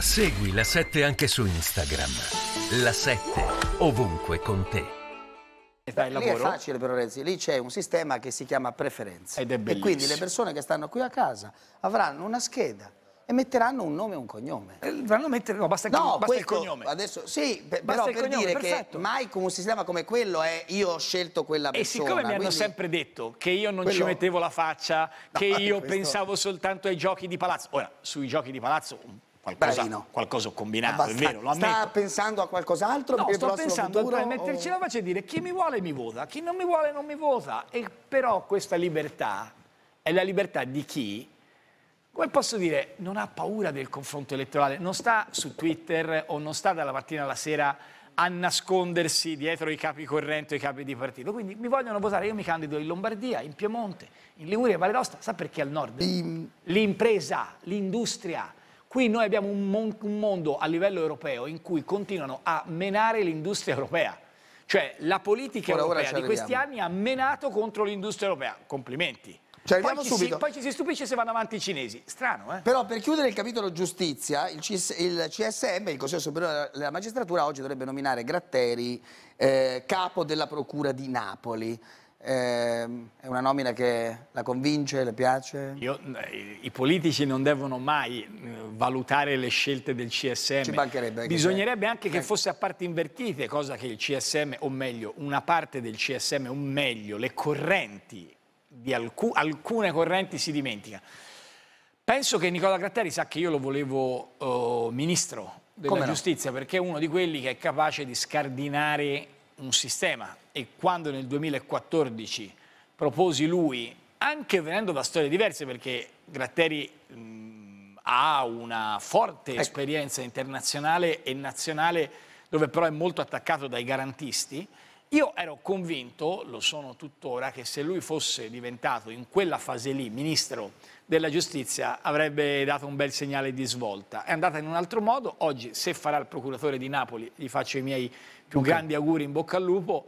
Segui la 7 anche su Instagram. La 7 ovunque con te. Lì è facile però Renzi, lì c'è un sistema che si chiama preferenze. Ed è bellissimo. E quindi le persone che stanno qui a casa avranno una scheda e metteranno un nome e un cognome. Eh, a mettere, no, basta, no, basta questo, il cognome. Adesso, sì, per, però per cognome, dire perfetto. che mai con un sistema come quello è io ho scelto quella persona. E siccome mi hanno sempre detto che io non quello... ci mettevo la faccia, no, che io questo... pensavo soltanto ai giochi di palazzo. Ora, sui giochi di palazzo Qualcosa, qualcosa, ho combinato, Abbast- è vero, lo ammetto. Sta pensando a qualcos'altro? No, sto pensando futuro, a metterci o... la faccia e dire chi mi vuole mi vota, chi non mi vuole non mi vota. E però questa libertà è la libertà di chi, come posso dire, non ha paura del confronto elettorale, non sta su Twitter o non sta dalla mattina alla sera a nascondersi dietro i capi corrente o i capi di partito. Quindi mi vogliono votare, io mi candido in Lombardia, in Piemonte, in Liguria, in Valle d'Aosta, sa perché al nord? L'impresa, l'industria Qui noi abbiamo un, mon un mondo a livello europeo in cui continuano a menare l'industria europea. Cioè la politica ora, europea ora di questi anni ha menato contro l'industria europea. Complimenti. Poi ci, si, poi, ci si, stupisce se vanno avanti i cinesi. Strano, eh? Però per chiudere il capitolo giustizia, il, CS, il CSM, il Consiglio Superiore della Magistratura, oggi dovrebbe nominare Gratteri eh, capo della Procura di Napoli. Eh, è una nomina che la convince, le piace? Io, I politici non devono mai eh, valutare le scelte del CSM. Ci mancherebbe. Bisognerebbe anche che eh. fosse a parti invertite, cosa che il CSM, o meglio, una parte del CSM, o meglio, le correnti di alcu alcune correnti si dimentica. Penso che Nicola Gratteri sa che io lo volevo uh, ministro della Come giustizia, no? perché è uno di quelli che è capace di scardinare un sistema e quando nel 2014 proposi lui, anche venendo da storie diverse perché Gratteri mh, ha una forte ecco. esperienza internazionale e nazionale dove però è molto attaccato dai garantisti, io ero convinto, lo sono tuttora, che se lui fosse diventato in quella fase lì ministro della giustizia avrebbe dato un bel segnale di svolta. È andata in un altro modo, oggi se farà il procuratore di Napoli gli faccio i miei più okay. grandi auguri in bocca al lupo,